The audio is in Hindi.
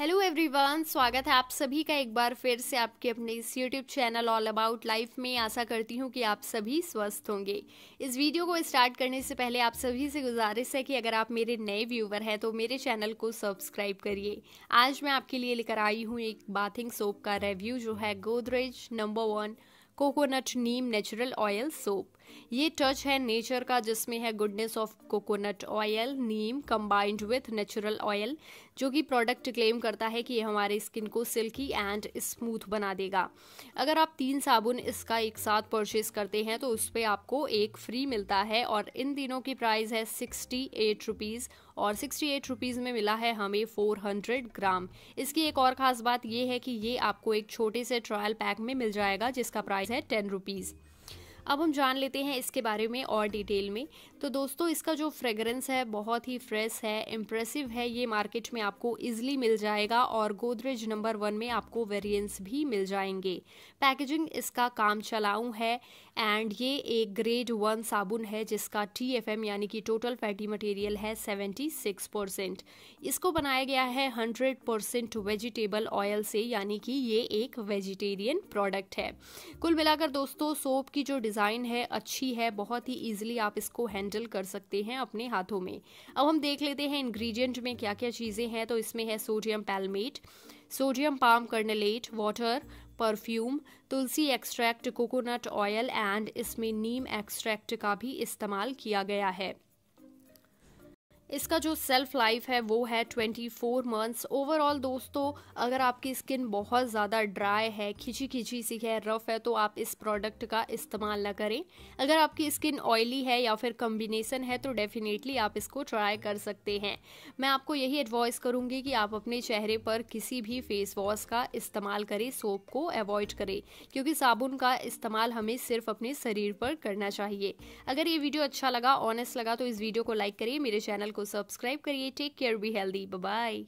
हेलो एवरीवन स्वागत है आप सभी का एक बार फिर से आपके अपने इस YouTube channel all about life में आशा करती हूँ कि आप सभी स्वस्थ होंगे इस वीडियो को स्टार्ट करने से पहले आप सभी से गुजारिश है कि अगर आप मेरे नए व्यूवर हैं तो मेरे चैनल को सब्सक्राइब करिए आज मैं आपके लिए लेकर आई हूँ एक बाथिंग सोप का रिव्यू जो है Godrej number one coconut neem natural oil soap ये टच है नेचर का जिसमें है goodness of coconut oil neem combined with natural oil जो कि प्रोडक्ट क्लेम करता है कि ये हमारे स्किन को सिल्की एंड स्मूथ बना देगा अगर आप तीन साबुन इसका एक साथ परचेज करते हैं तो उस पर आपको एक फ्री मिलता है और इन दिनों की प्राइस है सिक्सटी एट रुपीज़ और सिक्सटी एट रुपीज़ में मिला है हमें फोर हंड्रेड ग्राम इसकी एक और ख़ास बात ये है कि ये आपको एक छोटे से ट्रायल पैक में मिल जाएगा जिसका प्राइस है टेन रुपीज़ अब हम जान लेते हैं इसके बारे में और डिटेल में तो दोस्तों इसका जो फ्रेगरेंस है बहुत ही फ्रेश है इम्प्रेसिव है ये मार्केट में आपको ईजिली मिल जाएगा और गोदरेज नंबर वन में आपको वेरियंस भी मिल जाएंगे पैकेजिंग इसका काम चलाऊ है एंड ये एक ग्रेड वन साबुन है जिसका टी एफ एम यानी कि टोटल फैटी मटेरियल है सेवेंटी सिक्स परसेंट इसको बनाया गया है हंड्रेड परसेंट वेजिटेबल ऑयल से यानी कि ये एक वेजिटेरियन प्रोडक्ट है कुल मिलाकर दोस्तों सोप की जो डिज़ाइन डिज़ाइन है अच्छी है बहुत ही ईजिली आप इसको हैंडल कर सकते हैं अपने हाथों में अब हम देख लेते हैं इन्ग्रीडियंट में क्या क्या चीज़ें हैं तो इसमें है sodium palmate sodium palm kernelate water perfume tulsi extract coconut oil and इसमें नीम एक्सट्रैक्ट का भी इस्तेमाल किया गया है इसका जो सेल्फ लाइफ है वो है 24 मंथ्स ओवरऑल दोस्तों अगर आपकी स्किन बहुत ज़्यादा ड्राई है खिंची खिंची सी है रफ़ है तो आप इस प्रोडक्ट का इस्तेमाल ना करें अगर आपकी स्किन ऑयली है या फिर कम्बिनेसन है तो डेफिनेटली आप इसको ट्राई कर सकते हैं मैं आपको यही एडवाइस करूँगी कि आप अपने चेहरे पर किसी भी फेस वॉश का इस्तेमाल करें सोप को अवॉइड करें क्योंकि साबुन का इस्तेमाल हमें सिर्फ अपने शरीर पर करना चाहिए अगर ये वीडियो अच्छा लगा ऑनेस्ट लगा तो इस वीडियो को लाइक करिए मेरे चैनल को सब्सक्राइब करिए take care be healthy bye